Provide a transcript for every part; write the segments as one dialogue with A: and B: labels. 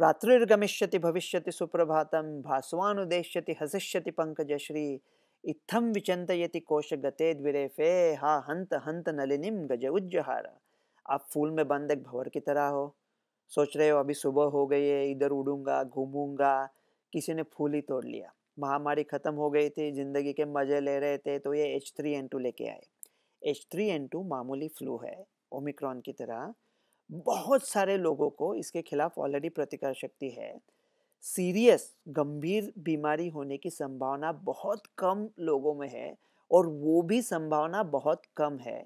A: रात्रिर्गमिष्यति भविष्यति सुप्रभातं भास्वानुदेश्यति हसिष्यति पङ्कजश्री इत्थं विचंतयति कोशगते द्विरेफे हा हंत हंत नलिनिम गज उज्जहार आप फूल में बंद एक भंवर की तरह हो सोच रहे हो अभी सुबह हो गई है इधर उड़ूंगा घूमूंगा किसी ने फूल ही तोड़ लिया महामारी ख़त्म हो गई थी ज़िंदगी के मज़े ले रहे थे तो ये एच थ्री एन टू लेके आए एच थ्री एन टू मामूली फ्लू है ओमिक्रॉन की तरह बहुत सारे लोगों को इसके खिलाफ ऑलरेडी प्रतिकार शक्ति है सीरियस गंभीर बीमारी होने की संभावना बहुत कम लोगों में है और वो भी संभावना बहुत कम है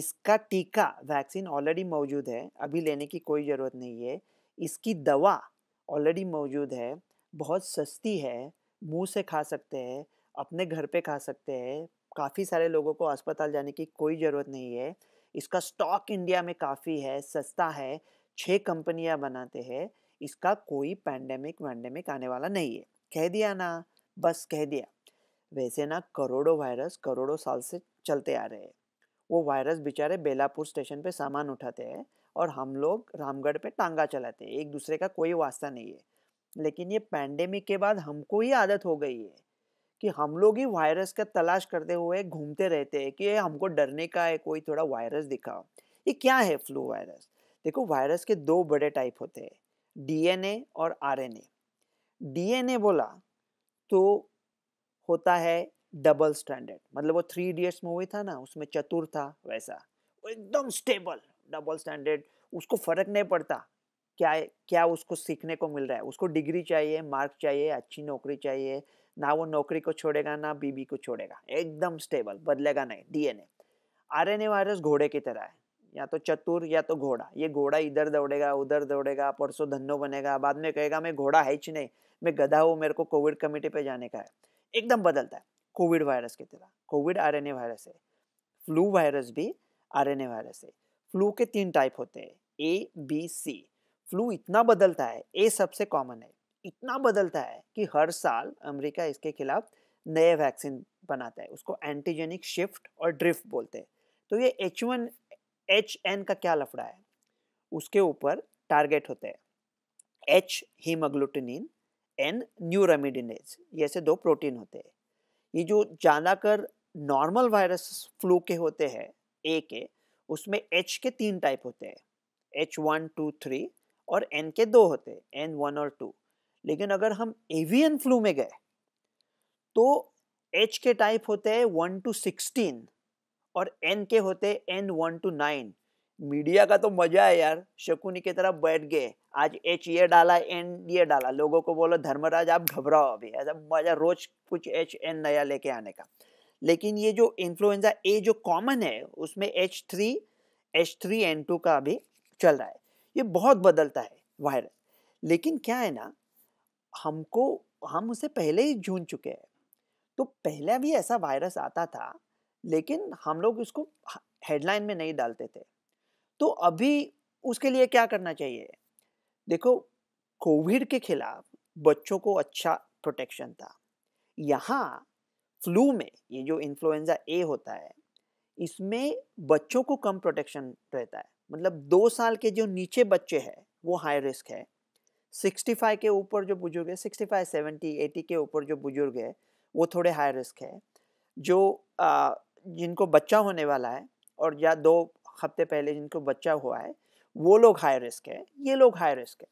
A: इसका टीका वैक्सीन ऑलरेडी मौजूद है अभी लेने की कोई ज़रूरत नहीं है इसकी दवा ऑलरेडी मौजूद है बहुत सस्ती है मुंह से खा सकते हैं अपने घर पे खा सकते हैं काफ़ी सारे लोगों को अस्पताल जाने की कोई ज़रूरत नहीं है इसका स्टॉक इंडिया में काफ़ी है सस्ता है छः कंपनियां बनाते हैं इसका कोई पैंडेमिक वैंडेमिक आने वाला नहीं है कह दिया ना बस कह दिया वैसे ना करोड़ों वायरस करोड़ों साल से चलते आ रहे हैं वो वायरस बेचारे बेलापुर स्टेशन पे सामान उठाते हैं और हम लोग रामगढ़ पे टांगा चलाते हैं एक दूसरे का कोई वास्ता नहीं है लेकिन ये पैंडेमिक के बाद हमको ही आदत हो गई है कि हम लोग ही वायरस का तलाश करते हुए घूमते रहते हैं कि हमको डरने का है कोई थोड़ा वायरस दिखाओ ये क्या है फ्लू वायरस देखो वायरस के दो बड़े टाइप होते हैं डीएनए और आरएनए डीएनए बोला तो होता है डबल स्टैंडर्ड मतलब वो थ्री इडियट्स मूवी था ना उसमें चतुर था वैसा एकदम स्टेबल डबल स्टैंडर्ड उसको फर्क नहीं पड़ता क्या क्या उसको सीखने को मिल रहा है उसको डिग्री चाहिए मार्क चाहिए अच्छी नौकरी चाहिए ना वो नौकरी को छोड़ेगा ना बीबी को छोड़ेगा एकदम स्टेबल बदलेगा नहीं डीएनए आरएनए वायरस घोड़े की तरह है या तो चतुर या तो घोड़ा ये घोड़ा इधर दौड़ेगा उधर दौड़ेगा परसों धनो बनेगा बाद में कहेगा मैं घोड़ा है नहीं मैं गधा हूँ मेरे को कोविड कमेटी पे जाने का है एकदम बदलता है कोविड वायरस की तरह कोविड आर वायरस है फ्लू वायरस भी आर वायरस है फ्लू के तीन टाइप होते हैं ए बी सी फ्लू इतना बदलता है ए सबसे कॉमन है इतना बदलता है कि हर साल अमेरिका इसके खिलाफ नए वैक्सीन बनाता है उसको एंटीजेनिक शिफ्ट और ड्रिफ्ट बोलते हैं तो ये एच वन एच एन का क्या लफड़ा है उसके ऊपर टारगेट होते हैं एच हीमोग्लूटिनिन एन ये ऐसे दो प्रोटीन होते हैं ये जो ज़्यादातर नॉर्मल वायरस फ्लू के होते हैं ए के उसमें एच के तीन टाइप होते हैं एच वन टू थ्री और एन के दो होते हैं एन वन और टू लेकिन अगर हम एवियन फ्लू में गए तो एच के टाइप होते हैं वन टू सिक्सटीन और एन के होते हैं N one two nine media का तो मजा है यार शकुनी की तरफ बैठ गए आज एच ये डाला एन ये डाला लोगों को बोलो धर्मराज आप घबराओ अभी ऐसा मजा रोज कुछ एच एन नया लेके आने का लेकिन ये जो इन्फ्लुएंजा ए जो कॉमन है उसमें H three H three N two का अभी चल रहा है ये बहुत बदलता है वायरस लेकिन क्या है ना हमको हम उसे पहले ही झूझ चुके हैं तो पहले भी ऐसा वायरस आता था लेकिन हम लोग उसको हेडलाइन में नहीं डालते थे तो अभी उसके लिए क्या करना चाहिए देखो कोविड के खिलाफ बच्चों को अच्छा प्रोटेक्शन था यहाँ फ्लू में ये जो इन्फ्लुएंजा ए होता है इसमें बच्चों को कम प्रोटेक्शन रहता है मतलब दो साल के जो नीचे बच्चे हैं वो हाई रिस्क है 65 के ऊपर जो बुजुर्ग है 65, 70, 80 के ऊपर जो बुजुर्ग है वो थोड़े हाई रिस्क है जो आ, जिनको बच्चा होने वाला है और या दो हफ्ते पहले जिनको बच्चा हुआ है वो लोग हाई रिस्क है ये लोग हाई रिस्क है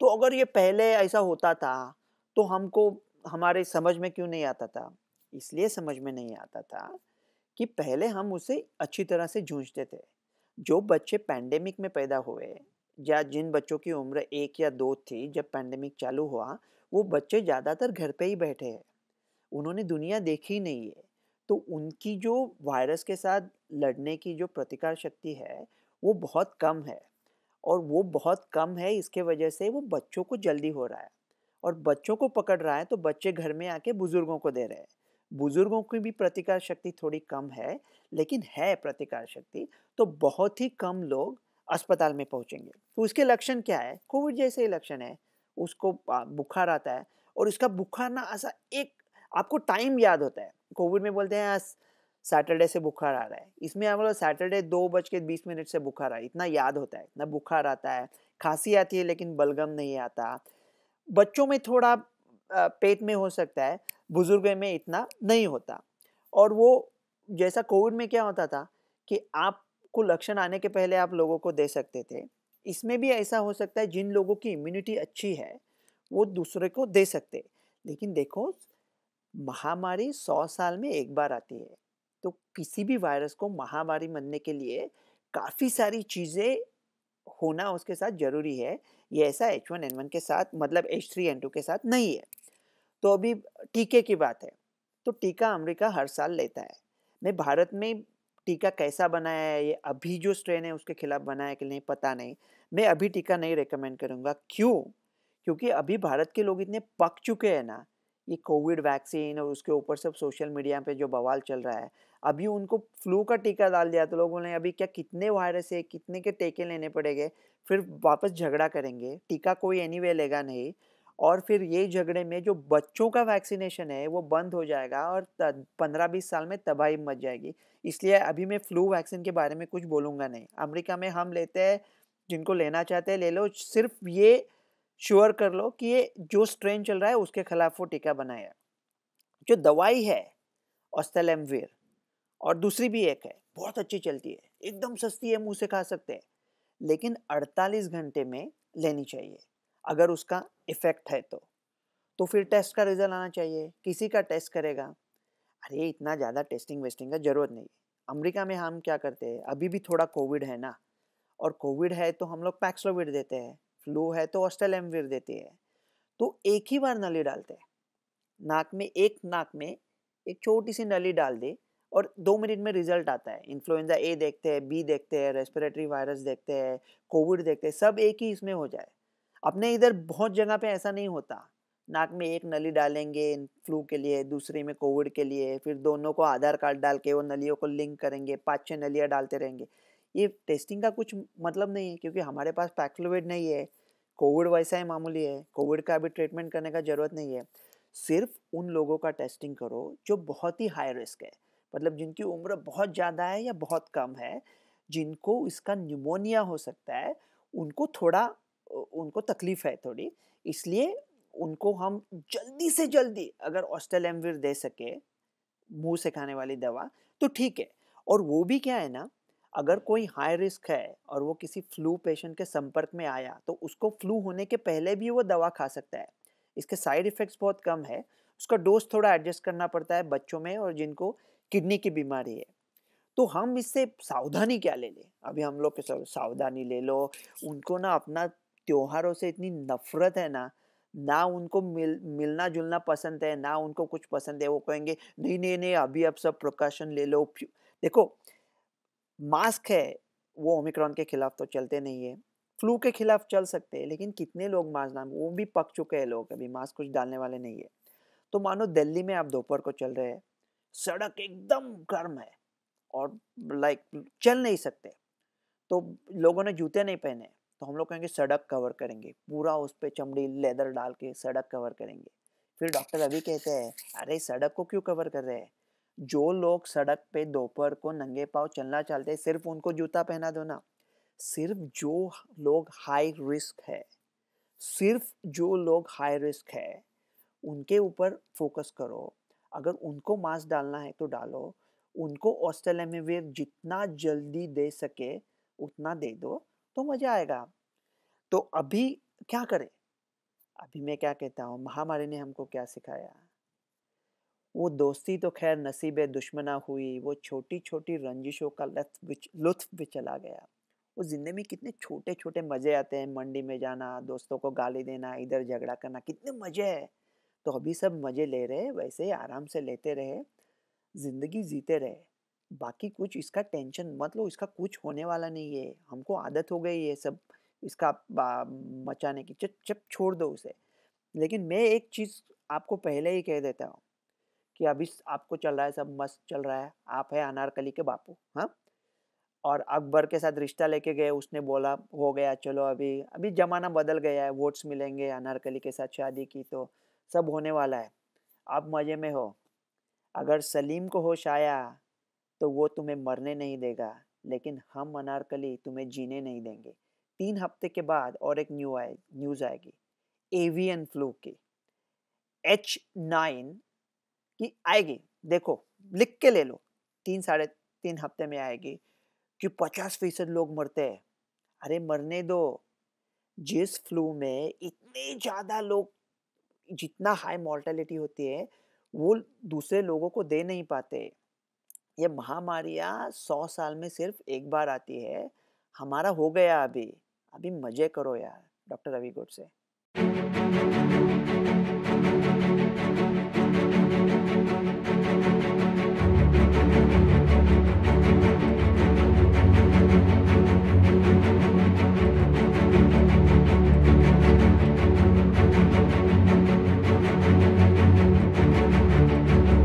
A: तो अगर ये पहले ऐसा होता था तो हमको हमारे समझ में क्यों नहीं आता था इसलिए समझ में नहीं आता था कि पहले हम उसे अच्छी तरह से जूझते थे जो बच्चे पैंडेमिक में पैदा हुए या जिन बच्चों की उम्र एक या दो थी जब पैंडमिक चालू हुआ वो बच्चे ज़्यादातर घर पे ही बैठे हैं उन्होंने दुनिया देखी नहीं है तो उनकी जो वायरस के साथ लड़ने की जो प्रतिकार शक्ति है वो बहुत कम है और वो बहुत कम है इसके वजह से वो बच्चों को जल्दी हो रहा है और बच्चों को पकड़ रहा है तो बच्चे घर में आके बुज़ुर्गों को दे रहे हैं बुज़ुर्गों की भी प्रतिकार शक्ति थोड़ी कम है लेकिन है प्रतिकार शक्ति तो बहुत ही कम लोग अस्पताल में पहुंचेंगे तो उसके लक्षण क्या है कोविड जैसे ही लक्षण है उसको बुखार आता है और उसका बुखार ना ऐसा एक आपको टाइम याद होता है कोविड में बोलते हैं सैटरडे से बुखार आ रहा है इसमें हम लोग सैटरडे दो बज के बीस मिनट से बुखार आ इतना याद होता है इतना बुखार आता है खांसी आती है लेकिन बलगम नहीं आता बच्चों में थोड़ा पेट में हो सकता है बुजुर्ग में इतना नहीं होता और वो जैसा कोविड में क्या होता था कि आप को लक्षण आने के पहले आप लोगों को दे सकते थे इसमें भी ऐसा हो सकता है जिन लोगों की इम्यूनिटी अच्छी है वो दूसरे को दे सकते लेकिन देखो महामारी सौ साल में एक बार आती है तो किसी भी वायरस को महामारी बनने के लिए काफ़ी सारी चीज़ें होना उसके साथ ज़रूरी है ये ऐसा एच वन एन वन के साथ मतलब एच थ्री एन टू के साथ नहीं है तो अभी टीके की बात है तो टीका अमेरिका हर साल लेता है मैं भारत में टीका कैसा बनाया है ये अभी जो स्ट्रेन है उसके खिलाफ बनाया है कि नहीं पता नहीं मैं अभी टीका नहीं रेकमेंड करूँगा क्यों क्योंकि अभी भारत के लोग इतने पक चुके हैं ना ये कोविड वैक्सीन और उसके ऊपर सब सोशल मीडिया पे जो बवाल चल रहा है अभी उनको फ्लू का टीका डाल दिया तो लोगों ने अभी क्या कितने वायरस है कितने के टीके लेने पड़ेंगे फिर वापस झगड़ा करेंगे टीका कोई एनी anyway लेगा नहीं और फिर ये झगड़े में जो बच्चों का वैक्सीनेशन है वो बंद हो जाएगा और पंद्रह बीस साल में तबाही मच जाएगी इसलिए अभी मैं फ्लू वैक्सीन के बारे में कुछ बोलूँगा नहीं अमेरिका में हम लेते हैं जिनको लेना चाहते हैं ले लो सिर्फ ये श्योर कर लो कि ये जो स्ट्रेन चल रहा है उसके खिलाफ वो टीका बनाया जो दवाई है ऑस्टेलमवीर और दूसरी भी एक है बहुत अच्छी चलती है एकदम सस्ती है मुँह से खा सकते हैं लेकिन 48 घंटे में लेनी चाहिए अगर उसका इफ़ेक्ट है तो तो फिर टेस्ट का रिजल्ट आना चाहिए किसी का टेस्ट करेगा अरे इतना ज़्यादा टेस्टिंग वेस्टिंग का ज़रूरत नहीं अमेरिका में हम क्या करते हैं अभी भी थोड़ा कोविड है ना और कोविड है तो हम लोग पैक्सलोविड देते हैं फ्लू है तो एमविर देते हैं तो एक ही बार नली डालते हैं नाक में एक नाक में एक छोटी सी नली डाल दे और दो मिनट में रिजल्ट आता है इन्फ्लुएंजा ए देखते हैं बी देखते हैं रेस्पिरेटरी वायरस देखते हैं कोविड देखते हैं सब एक ही इसमें हो जाए अपने इधर बहुत जगह पे ऐसा नहीं होता नाक में एक नली डालेंगे फ्लू के लिए दूसरे में कोविड के लिए फिर दोनों को आधार कार्ड डाल के वो नलियों को लिंक करेंगे पाँच छः नलियाँ डालते रहेंगे ये टेस्टिंग का कुछ मतलब नहीं है क्योंकि हमारे पास पैक्लोविड नहीं है कोविड वैसा ही मामूली है कोविड का अभी ट्रीटमेंट करने का ज़रूरत नहीं है सिर्फ उन लोगों का टेस्टिंग करो जो बहुत ही हाई रिस्क है मतलब जिनकी उम्र बहुत ज़्यादा है या बहुत कम है जिनको इसका न्यूमोनिया हो सकता है उनको थोड़ा उनको तकलीफ़ है थोड़ी इसलिए उनको हम जल्दी से जल्दी अगर ऑस्टल एमविर दे सके मुंह से खाने वाली दवा तो ठीक है और वो भी क्या है ना अगर कोई हाई रिस्क है और वो किसी फ्लू पेशेंट के संपर्क में आया तो उसको फ्लू होने के पहले भी वो दवा खा सकता है इसके साइड इफ़ेक्ट्स बहुत कम है उसका डोज थोड़ा एडजस्ट करना पड़ता है बच्चों में और जिनको किडनी की बीमारी है तो हम इससे सावधानी क्या ले लें अभी हम लोग के सावधानी ले लो उनको ना अपना त्योहारों से इतनी नफरत है ना ना उनको मिल मिलना जुलना पसंद है ना उनको कुछ पसंद है वो कहेंगे नहीं नहीं नहीं अभी आप सब प्रकाशन ले लो देखो मास्क है वो ओमिक्रॉन के खिलाफ तो चलते नहीं है फ्लू के खिलाफ चल सकते हैं लेकिन कितने लोग मास्क ना वो भी पक चुके हैं लोग अभी मास्क कुछ डालने वाले नहीं है तो मानो दिल्ली में आप दोपहर को चल रहे हैं सड़क एकदम गर्म है और लाइक चल नहीं सकते तो लोगों ने जूते नहीं पहने तो हम लोग कहेंगे सड़क कवर करेंगे पूरा उस पर चमड़ी लेदर डाल के सड़क कवर करेंगे फिर डॉक्टर अभी कहते हैं अरे सड़क को क्यों कवर कर रहे हैं जो लोग सड़क पे दोपहर को नंगे पाव चलना चाहते हैं सिर्फ उनको जूता पहना दो ना सिर्फ जो लोग हाई रिस्क है सिर्फ जो लोग हाई रिस्क है उनके ऊपर फोकस करो अगर उनको मास्क डालना है तो डालो उनको ऑस्ट्रेलिया में वे जितना जल्दी दे सके उतना दे दो तो मज़ा आएगा तो अभी क्या करें अभी मैं क्या कहता हूँ महामारी ने हमको क्या सिखाया वो दोस्ती तो खैर नसीब दुश्मना हुई वो छोटी छोटी रंजिशों का लत्फ लुत्फ भी चला गया वो ज़िंदगी में कितने छोटे छोटे मज़े आते हैं मंडी में जाना दोस्तों को गाली देना इधर झगड़ा करना कितने मज़े है तो अभी सब मज़े ले रहे वैसे ही आराम से लेते रहे ज़िंदगी जीते रहे बाकी कुछ इसका टेंशन मतलब इसका कुछ होने वाला नहीं है हमको आदत हो गई है सब इसका मचाने की चप चप छोड़ दो उसे लेकिन मैं एक चीज़ आपको पहले ही कह देता हूँ कि अभी आपको चल रहा है सब मस्त चल रहा है आप है अनारकली के बापू हाँ और अकबर के साथ रिश्ता लेके गए उसने बोला हो गया चलो अभी अभी ज़माना बदल गया है वोट्स मिलेंगे अनारकली के साथ शादी की तो सब होने वाला है आप मज़े में हो अगर सलीम को होश आया तो वो तुम्हें मरने नहीं देगा लेकिन हम अनारकली तुम्हें जीने नहीं देंगे तीन हफ्ते के बाद और एक न्यू आए न्यूज़ आएगी एवियन फ्लू की एच नाइन की आएगी देखो लिख के ले लो तीन साढ़े तीन हफ्ते में आएगी कि पचास फीसद लोग मरते हैं अरे मरने दो जिस फ्लू में इतने ज़्यादा लोग जितना हाई मॉर्टेलिटी होती है वो दूसरे लोगों को दे नहीं पाते ये महामारियाँ सौ साल में सिर्फ एक बार आती है हमारा हो गया अभी अभी मज़े करो यार डॉक्टर रवि से